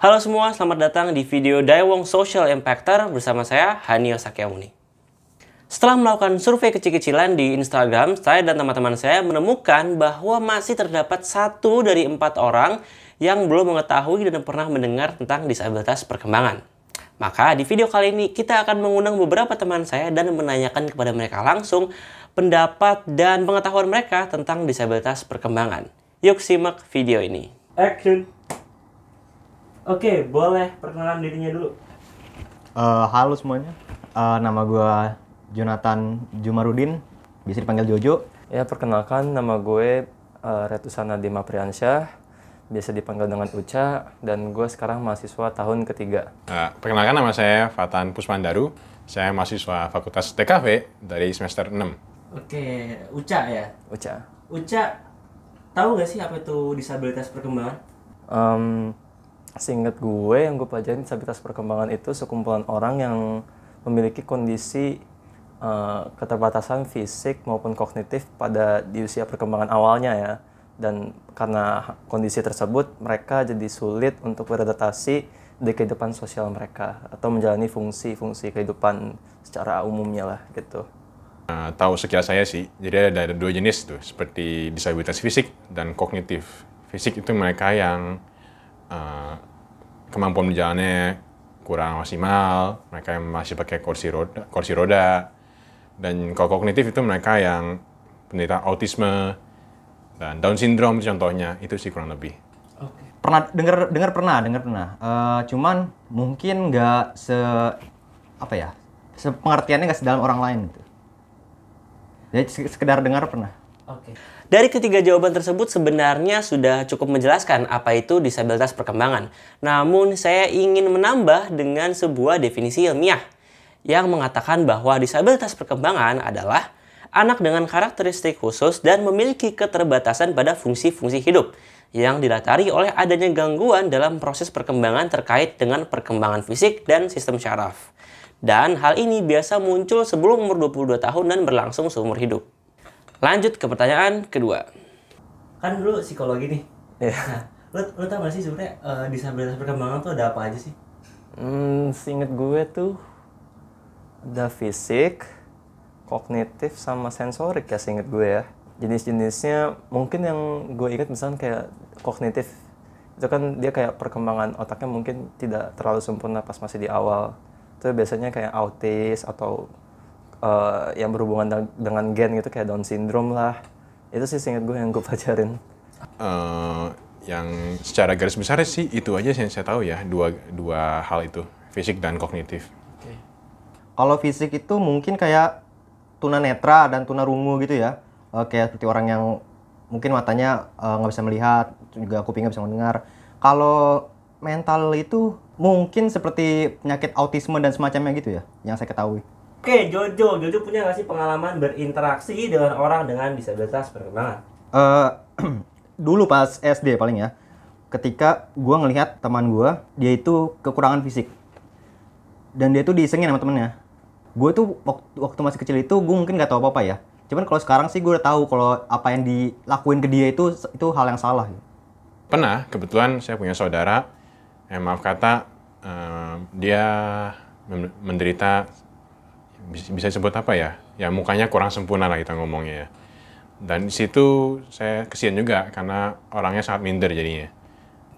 Halo semua, selamat datang di video Daewong Social Impactor bersama saya, Hanio Sakyamuni. Setelah melakukan survei kecil-kecilan di Instagram, saya dan teman-teman saya menemukan bahwa masih terdapat satu dari empat orang yang belum mengetahui dan pernah mendengar tentang disabilitas perkembangan. Maka di video kali ini kita akan mengundang beberapa teman saya dan menanyakan kepada mereka langsung pendapat dan pengetahuan mereka tentang disabilitas perkembangan. Yuk simak video ini. Action! Oke, boleh perkenalan dirinya dulu. Uh, halo semuanya, uh, nama gue Jonathan Jumarudin, bisa dipanggil Jojo. Ya, perkenalkan nama gue uh, Retusana Dima Priansyah, biasa dipanggil dengan Uca, dan gue sekarang mahasiswa tahun ketiga. Uh, perkenalkan nama saya Fatan Pusmandaru, saya mahasiswa Fakultas TKV dari semester 6. Oke, Uca ya? Uca. Uca, tahu gak sih apa itu disabilitas perkembangan? Um, seingat gue yang gue pelajarin disabilitas perkembangan itu sekumpulan orang yang memiliki kondisi uh, keterbatasan fisik maupun kognitif pada di usia perkembangan awalnya ya dan karena kondisi tersebut mereka jadi sulit untuk beradaptasi di kehidupan sosial mereka atau menjalani fungsi-fungsi kehidupan secara umumnya lah gitu. Nah, tahu sekilas saya sih, jadi ada, ada dua jenis tuh, seperti disabilitas fisik dan kognitif. Fisik itu mereka yang uh, kemampuan berjalannya kurang maksimal, mereka yang masih pakai kursi roda, kursi roda. Dan kalau kognitif itu mereka yang penderita autisme dan Down syndrome contohnya, itu sih kurang lebih. Okay. Pernah dengar dengar pernah, dengar pernah. Uh, cuman mungkin nggak se apa ya? pengertiannya nggak sedalam orang lain itu Jadi sekedar dengar pernah. Okay. Dari ketiga jawaban tersebut sebenarnya sudah cukup menjelaskan apa itu disabilitas perkembangan. Namun saya ingin menambah dengan sebuah definisi ilmiah yang mengatakan bahwa disabilitas perkembangan adalah anak dengan karakteristik khusus dan memiliki keterbatasan pada fungsi-fungsi hidup yang dilatari oleh adanya gangguan dalam proses perkembangan terkait dengan perkembangan fisik dan sistem syaraf. Dan hal ini biasa muncul sebelum umur 22 tahun dan berlangsung seumur hidup. Lanjut ke pertanyaan kedua. Kan lu psikologi nih. Yeah. Nah, lu, lu tau gak sih sebenarnya uh, disabilitas perkembangan tuh ada apa aja sih? Hmm, seinget gue tuh ada fisik, kognitif, sama sensorik ya singet gue ya. Jenis-jenisnya mungkin yang gue ingat misalnya kayak kognitif itu kan dia kayak perkembangan otaknya mungkin tidak terlalu sempurna pas masih di awal itu biasanya kayak autis atau Eh, yang berhubungan dengan gen gitu kayak Down syndrome lah itu sih singkat gue yang gue pelajarin uh, yang secara garis besar sih itu aja yang saya tahu ya dua dua hal itu fisik dan kognitif okay. kalau fisik itu mungkin kayak tuna netra dan tuna rungu gitu ya uh, kayak seperti orang yang mungkin matanya nggak uh, bisa melihat juga kupingnya bisa mendengar kalau mental itu mungkin seperti penyakit autisme dan semacamnya gitu ya yang saya ketahui Oke, Jojo, Jojo punya nggak sih pengalaman berinteraksi dengan orang dengan disabilitas berkembang? Uh, eh, dulu pas SD paling ya, ketika gue ngelihat teman gue, dia itu kekurangan fisik, dan dia tuh diisengin sama temennya. Gue tuh waktu, waktu masih kecil itu gue mungkin nggak tahu apa apa ya. Cuman kalau sekarang sih gue udah tahu kalau apa yang dilakuin ke dia itu itu hal yang salah. Pernah, kebetulan saya punya saudara, eh, maaf kata, uh, dia menderita bisa sebut apa ya? Ya mukanya kurang sempurna lah kita ngomongnya ya. Dan di situ saya kesian juga karena orangnya sangat minder jadinya.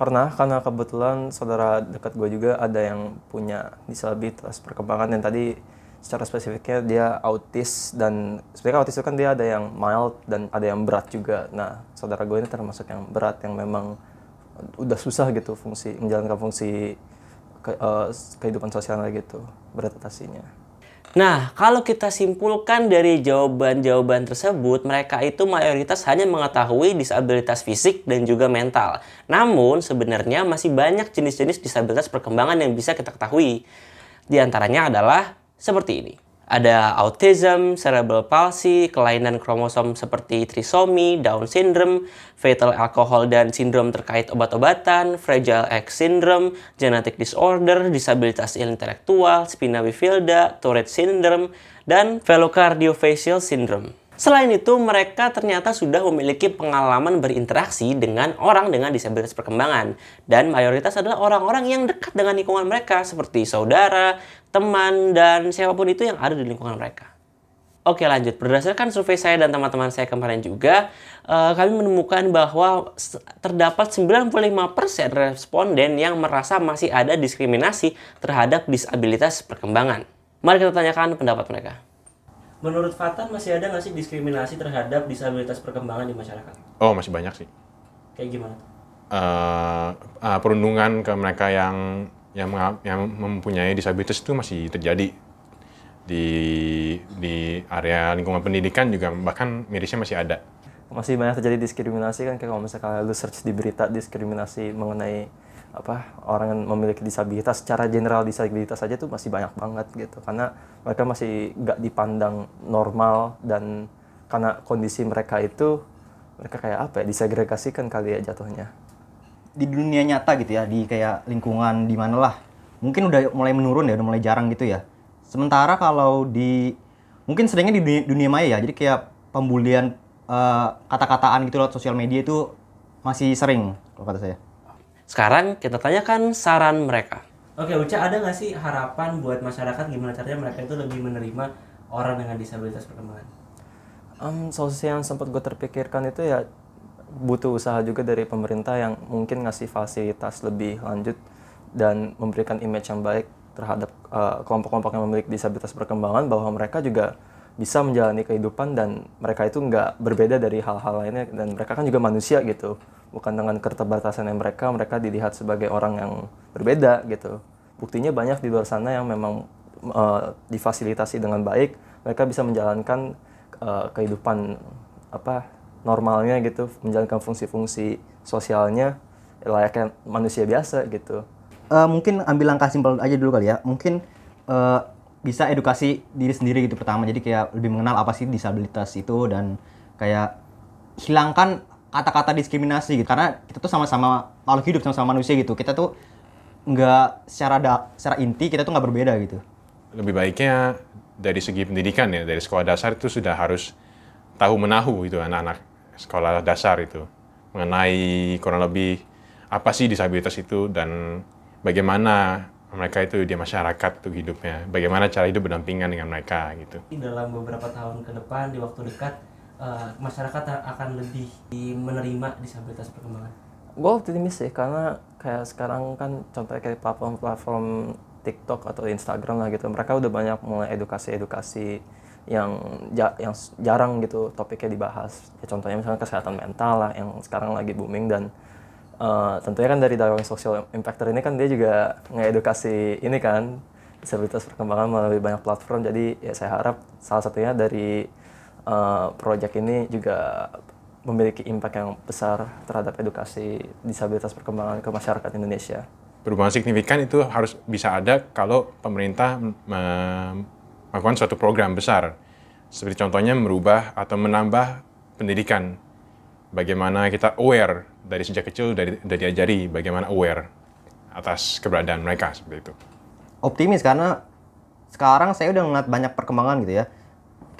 Pernah karena kebetulan saudara dekat gue juga ada yang punya disabilitas perkembangan yang tadi secara spesifiknya dia autis dan sebenarnya autis itu kan dia ada yang mild dan ada yang berat juga. Nah, saudara gue ini termasuk yang berat yang memang udah susah gitu fungsi menjalankan fungsi ke, uh, kehidupan sosialnya gitu beradaptasinya. Nah, kalau kita simpulkan dari jawaban-jawaban tersebut, mereka itu mayoritas hanya mengetahui disabilitas fisik dan juga mental. Namun, sebenarnya masih banyak jenis-jenis disabilitas perkembangan yang bisa kita ketahui. Di antaranya adalah seperti ini ada autism, cerebral palsy, kelainan kromosom seperti trisomi, Down syndrome, fetal alcohol dan sindrom terkait obat-obatan, fragile X syndrome, genetic disorder, disabilitas intelektual, spina bifida, Tourette syndrome, dan velocardiofacial syndrome. Selain itu, mereka ternyata sudah memiliki pengalaman berinteraksi dengan orang dengan disabilitas perkembangan. Dan mayoritas adalah orang-orang yang dekat dengan lingkungan mereka, seperti saudara, teman, dan siapapun itu yang ada di lingkungan mereka. Oke lanjut, berdasarkan survei saya dan teman-teman saya kemarin juga, eh, kami menemukan bahwa terdapat 95% responden yang merasa masih ada diskriminasi terhadap disabilitas perkembangan. Mari kita tanyakan pendapat mereka. Menurut Fatan masih ada nggak sih diskriminasi terhadap disabilitas perkembangan di masyarakat? Oh masih banyak sih. Kayak gimana? Uh, uh, perundungan ke mereka yang yang, yang mempunyai disabilitas itu masih terjadi di di area lingkungan pendidikan juga bahkan mirisnya masih ada. Masih banyak terjadi diskriminasi kan kayak kalau misalnya lu search di berita diskriminasi mengenai apa orang yang memiliki disabilitas secara general disabilitas saja tuh masih banyak banget gitu karena mereka masih nggak dipandang normal dan karena kondisi mereka itu mereka kayak apa ya disegregasikan kali ya jatuhnya di dunia nyata gitu ya di kayak lingkungan di mana lah mungkin udah mulai menurun ya udah mulai jarang gitu ya sementara kalau di mungkin seringnya di dunia, dunia maya ya jadi kayak pembulian uh, kata-kataan gitu lewat sosial media itu masih sering kalau kata saya sekarang kita tanyakan saran mereka. Oke, Uca ada nggak sih harapan buat masyarakat gimana caranya mereka itu lebih menerima orang dengan disabilitas perkembangan? Um, solusi yang sempat gue terpikirkan itu ya butuh usaha juga dari pemerintah yang mungkin ngasih fasilitas lebih lanjut dan memberikan image yang baik terhadap eh, kelompok-kelompok uh, kelompok -kelompok yang memiliki disabilitas perkembangan bahwa mereka juga bisa menjalani kehidupan dan mereka itu nggak berbeda dari hal-hal lainnya dan mereka kan juga manusia gitu bukan dengan keterbatasan yang mereka mereka dilihat sebagai orang yang berbeda gitu buktinya banyak di luar sana yang memang uh, difasilitasi dengan baik mereka bisa menjalankan uh, kehidupan apa normalnya gitu menjalankan fungsi-fungsi sosialnya layaknya manusia biasa gitu uh, mungkin ambil langkah simpel aja dulu kali ya mungkin uh, bisa edukasi diri sendiri gitu pertama jadi kayak lebih mengenal apa sih disabilitas itu dan kayak hilangkan kata-kata diskriminasi gitu karena kita tuh sama-sama makhluk hidup sama-sama manusia gitu kita tuh nggak secara da secara inti kita tuh nggak berbeda gitu lebih baiknya dari segi pendidikan ya dari sekolah dasar itu sudah harus tahu menahu itu anak-anak sekolah dasar itu mengenai kurang lebih apa sih disabilitas itu dan bagaimana mereka itu dia masyarakat tuh hidupnya. Bagaimana cara hidup berdampingan dengan mereka gitu. Dalam beberapa tahun ke depan di waktu dekat uh, masyarakat akan lebih menerima disabilitas perkembangan. Gue optimis sih karena kayak sekarang kan contohnya kayak platform-platform TikTok atau Instagram lah gitu. Mereka udah banyak mulai edukasi-edukasi yang ja yang jarang gitu topiknya dibahas. Ya, contohnya misalnya kesehatan mental lah yang sekarang lagi booming dan Eh, tentunya kan dari Darwin Social Impactor ini kan dia juga ngedukasi ini kan disabilitas perkembangan melalui banyak platform. Jadi ya saya harap salah satunya dari uh, eh, proyek ini juga memiliki impact yang besar terhadap edukasi disabilitas perkembangan ke masyarakat Indonesia. Perubahan signifikan itu harus bisa ada kalau pemerintah melakukan suatu program besar. Seperti contohnya merubah atau menambah pendidikan. Bagaimana kita aware dari sejak kecil dari dari diajari bagaimana aware atas keberadaan mereka seperti itu. Optimis karena sekarang saya udah ngeliat banyak perkembangan gitu ya.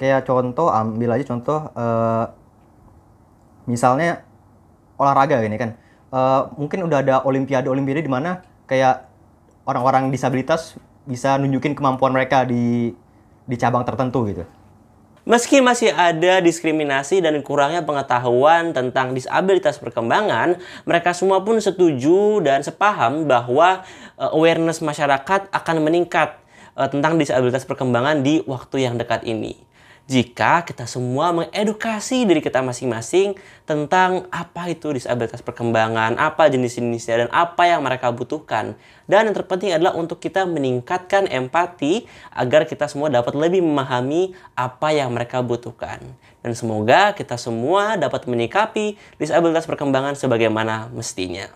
Kayak contoh ambil aja contoh uh, misalnya olahraga gini kan. Uh, mungkin udah ada olimpiade olimpiade di mana kayak orang-orang disabilitas bisa nunjukin kemampuan mereka di di cabang tertentu gitu. Meski masih ada diskriminasi dan kurangnya pengetahuan tentang disabilitas perkembangan, mereka semua pun setuju dan sepaham bahwa eh, awareness masyarakat akan meningkat eh, tentang disabilitas perkembangan di waktu yang dekat ini jika kita semua mengedukasi diri kita masing-masing tentang apa itu disabilitas perkembangan, apa jenis-jenisnya, dan apa yang mereka butuhkan. Dan yang terpenting adalah untuk kita meningkatkan empati agar kita semua dapat lebih memahami apa yang mereka butuhkan. Dan semoga kita semua dapat menyikapi disabilitas perkembangan sebagaimana mestinya.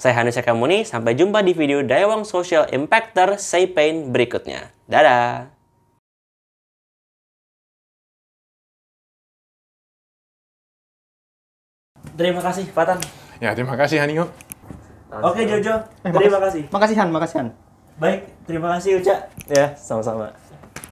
Saya Hanis Muni. sampai jumpa di video Dayuang Social Impactor Say Pain berikutnya. Dadah! Terima kasih, Fatan. Ya, terima kasih Hanio. Oke, okay, Jojo. Eh, terima kasih. Makasih Han, makasih Han. Baik, terima kasih Uca. Ya, sama-sama.